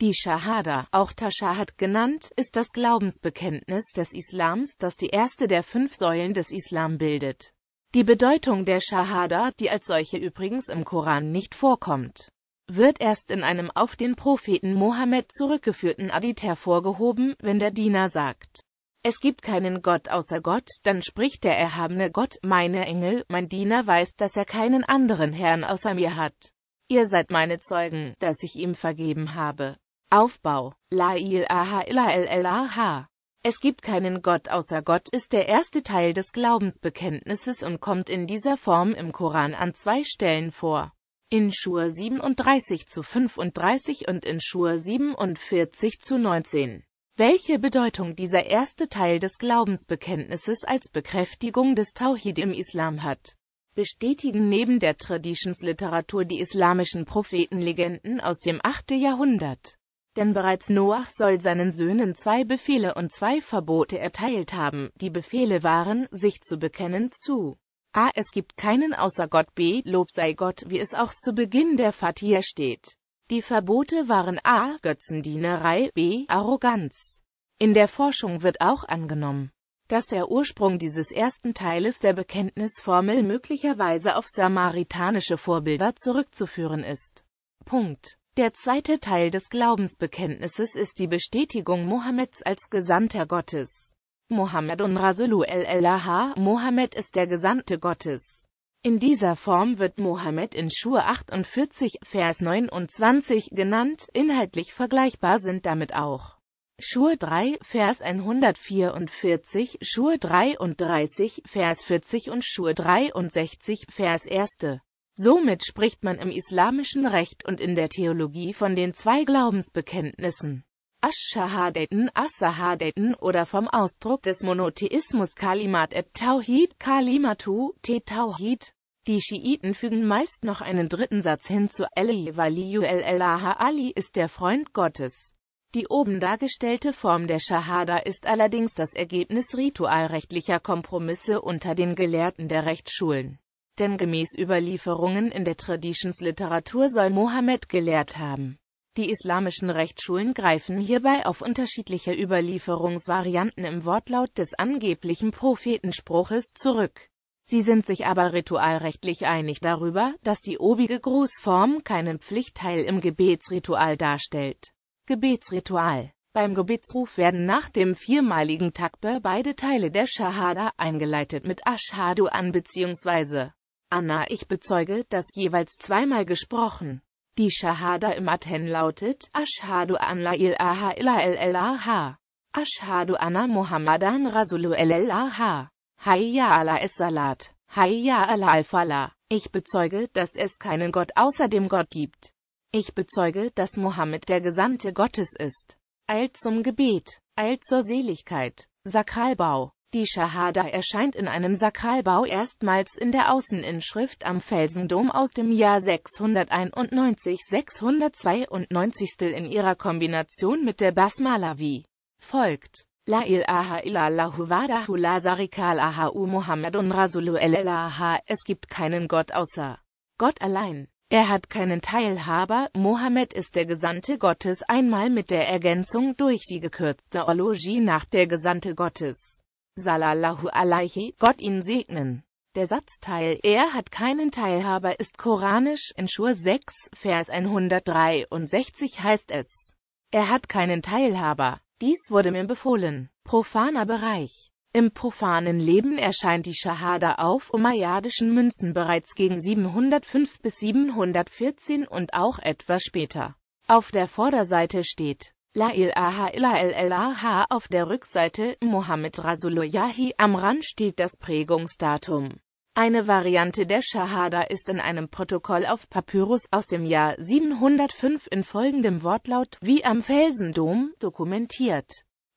Die Shahada, auch Tashahat genannt, ist das Glaubensbekenntnis des Islams, das die erste der fünf Säulen des Islam bildet. Die Bedeutung der Shahada, die als solche übrigens im Koran nicht vorkommt, wird erst in einem auf den Propheten Mohammed zurückgeführten Adit hervorgehoben, wenn der Diener sagt, es gibt keinen Gott außer Gott, dann spricht der erhabene Gott, meine Engel, mein Diener weiß, dass er keinen anderen Herrn außer mir hat. Ihr seid meine Zeugen, dass ich ihm vergeben habe, Aufbau. La il aha illa l ilaha illallah. Es gibt keinen Gott außer Gott ist der erste Teil des Glaubensbekenntnisses und kommt in dieser Form im Koran an zwei Stellen vor. In Schur 37 zu 35 und in Schur 47 zu 19. Welche Bedeutung dieser erste Teil des Glaubensbekenntnisses als Bekräftigung des Tauhid im Islam hat? bestätigen neben der Traditionsliteratur die islamischen Prophetenlegenden aus dem 8. Jahrhundert. Denn bereits Noach soll seinen Söhnen zwei Befehle und zwei Verbote erteilt haben. Die Befehle waren, sich zu bekennen zu a. Es gibt keinen außer Gott b. Lob sei Gott, wie es auch zu Beginn der Fatih steht. Die Verbote waren a. Götzendienerei, b. Arroganz. In der Forschung wird auch angenommen, dass der Ursprung dieses ersten Teiles der Bekenntnisformel möglicherweise auf samaritanische Vorbilder zurückzuführen ist. Punkt. Der zweite Teil des Glaubensbekenntnisses ist die Bestätigung Mohammeds als Gesandter Gottes. Mohammed Mohammedun Rasulu LLAH, Mohammed ist der Gesandte Gottes. In dieser Form wird Mohammed in Schur 48, Vers 29 genannt, inhaltlich vergleichbar sind damit auch Schur 3, Vers 144, Schur 33, Vers 40 und Schur 63, Vers 1. Somit spricht man im islamischen Recht und in der Theologie von den zwei Glaubensbekenntnissen. ash shahadeten as shahadeten oder vom Ausdruck des Monotheismus Kalimat et-Tawhid, Kalimatu, Te-Tawhid. Die Schiiten fügen meist noch einen dritten Satz hinzu, Ali Waliyu el-Elaha Ali ist der Freund Gottes. Die oben dargestellte Form der Shahada ist allerdings das Ergebnis ritualrechtlicher Kompromisse unter den Gelehrten der Rechtsschulen denn gemäß Überlieferungen in der Traditionsliteratur soll Mohammed gelehrt haben. Die islamischen Rechtsschulen greifen hierbei auf unterschiedliche Überlieferungsvarianten im Wortlaut des angeblichen Prophetenspruches zurück. Sie sind sich aber ritualrechtlich einig darüber, dass die obige Grußform keinen Pflichtteil im Gebetsritual darstellt. Gebetsritual Beim Gebetsruf werden nach dem viermaligen Takbir beide Teile der Shahada eingeleitet mit Ashhadu an bzw. Anna, ich bezeuge, dass jeweils zweimal gesprochen. Die Shahada im Athen lautet, Ashhadu an la ilaha illa llh. Ashadu anna Muhammadan Rasulu llh. Hayya ala es-Salat. Hayya ala al fala Ich bezeuge, dass es keinen Gott außer dem Gott gibt. Ich bezeuge, dass Mohammed der Gesandte Gottes ist. Eilt zum Gebet. Eilt zur Seligkeit. Sakralbau. Die Schahada erscheint in einem Sakralbau erstmals in der Außeninschrift am Felsendom aus dem Jahr 691-692 in ihrer Kombination mit der Basmalawi. folgt. La ilaha illallahu wahdahu la sarikal ahau Muhammadun Rasulu elelaha, es gibt keinen Gott außer Gott allein. Er hat keinen Teilhaber, Mohammed ist der Gesandte Gottes einmal mit der Ergänzung durch die gekürzte Ologie nach der Gesandte Gottes salallahu alaihi, Gott ihn segnen. Der Satzteil Er hat keinen Teilhaber ist koranisch, in Schur 6, Vers 163 heißt es. Er hat keinen Teilhaber. Dies wurde mir befohlen. Profaner Bereich. Im profanen Leben erscheint die Schahada auf umayyadischen Münzen bereits gegen 705 bis 714 und auch etwas später. Auf der Vorderseite steht La ilaha illa illallah auf der Rückseite, Mohammed Rasulullahi am Rand steht das Prägungsdatum. Eine Variante der Shahada ist in einem Protokoll auf Papyrus aus dem Jahr 705 in folgendem Wortlaut wie am Felsendom dokumentiert.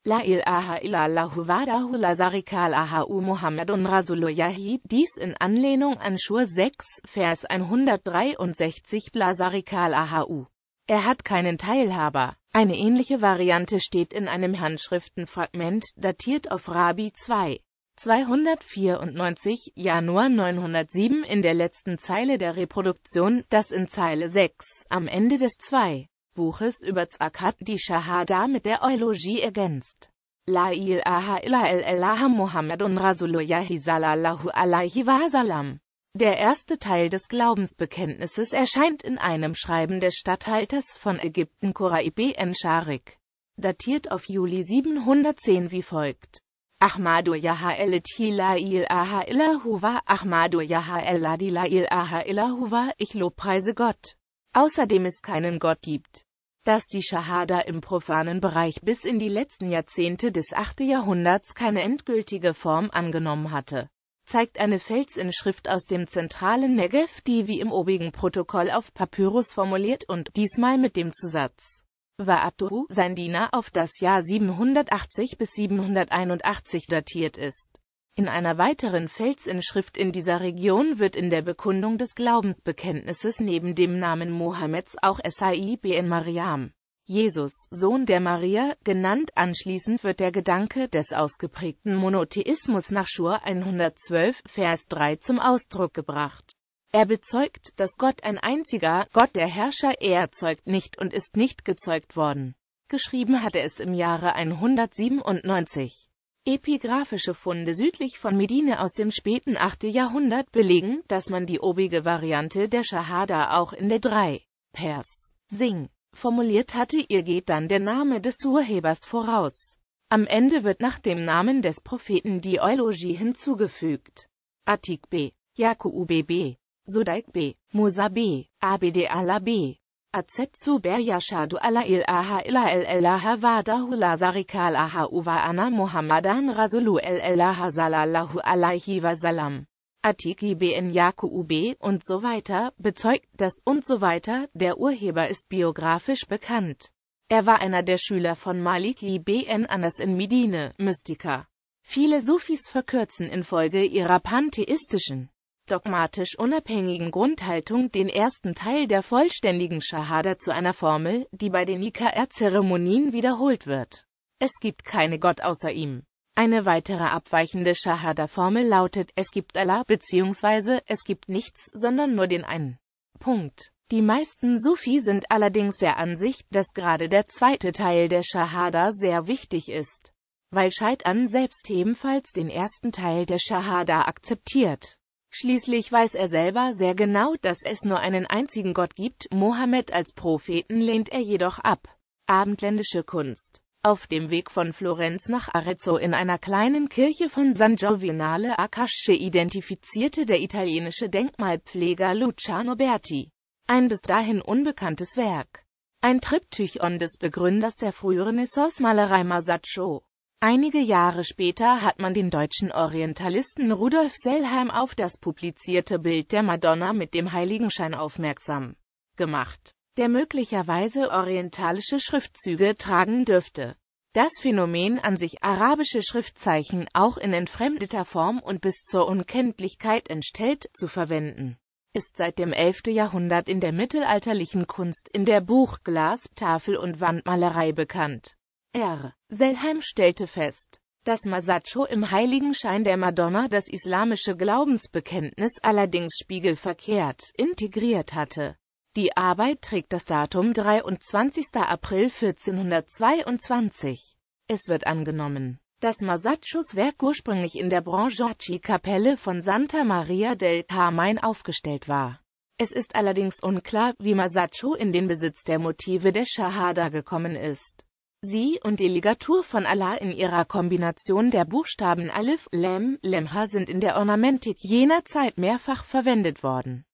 La ilaha illallahu wadahu la zarikalahu Muhammadun Rasulullahi, dies in Anlehnung an Schur 6, Vers 163 la zarikalahu. Er hat keinen Teilhaber. Eine ähnliche Variante steht in einem Handschriftenfragment, datiert auf Rabi 2. 294 Januar 907 in der letzten Zeile der Reproduktion, das in Zeile 6 am Ende des 2. Buches über Zakat die Shahada mit der Eulogie ergänzt. La ilaha illa el Muhammadun Rasulullahi sallallahu alaihi wasallam. Der erste Teil des Glaubensbekenntnisses erscheint in einem Schreiben des Statthalters von Ägypten Korah en Sharik, datiert auf Juli 710 wie folgt. Ahmadu Yaha Elitila Ilaha Ilahuwa Ahmadu Yaha Eladila Ilaha Ilahuwa Ich lobpreise Gott. Außerdem es keinen Gott gibt. Dass die Shahada im profanen Bereich bis in die letzten Jahrzehnte des 8. Jahrhunderts keine endgültige Form angenommen hatte zeigt eine Felsinschrift aus dem zentralen Negev, die wie im obigen Protokoll auf Papyrus formuliert und diesmal mit dem Zusatz war Abduhu, sein Diener, auf das Jahr 780 bis 781 datiert ist. In einer weiteren Felsinschrift in dieser Region wird in der Bekundung des Glaubensbekenntnisses neben dem Namen Mohammeds auch Esai ben Mariam Jesus, Sohn der Maria, genannt. Anschließend wird der Gedanke des ausgeprägten Monotheismus nach Schur 112, Vers 3 zum Ausdruck gebracht. Er bezeugt, dass Gott ein einziger, Gott der Herrscher, er erzeugt nicht und ist nicht gezeugt worden. Geschrieben hat er es im Jahre 197. Epigraphische Funde südlich von Medine aus dem späten 8. Jahrhundert belegen, dass man die obige Variante der Shahada auch in der 3. Pers. Sing formuliert hatte, ihr geht dann der Name des Urhebers voraus. Am Ende wird nach dem Namen des Propheten die Eulogie hinzugefügt. Atik B. Yaku B. Sodaik B. Musa B. Abd Allah B. Azetsu ber yashadu ala ilaha illa el elaha wadahu la zarika alaha uwa muhammadan rasulu el elaha salallahu alaihi wasallam. Artikel BN Jakub und so weiter, bezeugt dass und so weiter, der Urheber ist biografisch bekannt. Er war einer der Schüler von Malik ibn Anas in Medine, Mystika. Viele Sufis verkürzen infolge ihrer pantheistischen, dogmatisch unabhängigen Grundhaltung den ersten Teil der vollständigen Schahada zu einer Formel, die bei den IKR-Zeremonien wiederholt wird. Es gibt keine Gott außer ihm. Eine weitere abweichende Shahada-Formel lautet, es gibt Allah bzw. es gibt nichts, sondern nur den einen. Punkt. Die meisten Sufi sind allerdings der Ansicht, dass gerade der zweite Teil der Shahada sehr wichtig ist, weil Scheitern selbst ebenfalls den ersten Teil der Shahada akzeptiert. Schließlich weiß er selber sehr genau, dass es nur einen einzigen Gott gibt, Mohammed als Propheten lehnt er jedoch ab. Abendländische Kunst auf dem Weg von Florenz nach Arezzo in einer kleinen Kirche von San Giovinale a Casce identifizierte der italienische Denkmalpfleger Luciano Berti ein bis dahin unbekanntes Werk. Ein Triptychon des Begründers der Frührenaissance-Malerei Masaccio. Einige Jahre später hat man den deutschen Orientalisten Rudolf Sellheim auf das publizierte Bild der Madonna mit dem Heiligenschein aufmerksam gemacht der möglicherweise orientalische Schriftzüge tragen dürfte. Das Phänomen an sich arabische Schriftzeichen auch in entfremdeter Form und bis zur Unkenntlichkeit entstellt zu verwenden, ist seit dem 11. Jahrhundert in der mittelalterlichen Kunst in der Buchglas, Tafel und Wandmalerei bekannt. R. Selheim stellte fest, dass Masaccio im heiligen Schein der Madonna das islamische Glaubensbekenntnis allerdings spiegelverkehrt integriert hatte. Die Arbeit trägt das Datum 23. April 1422. Es wird angenommen, dass Masaccios Werk ursprünglich in der Brangiacci-Kapelle von Santa Maria del Carmine aufgestellt war. Es ist allerdings unklar, wie Masaccio in den Besitz der Motive der Shahada gekommen ist. Sie und die Ligatur von Allah in ihrer Kombination der Buchstaben Alif, Lem, Lemha sind in der Ornamentik jener Zeit mehrfach verwendet worden.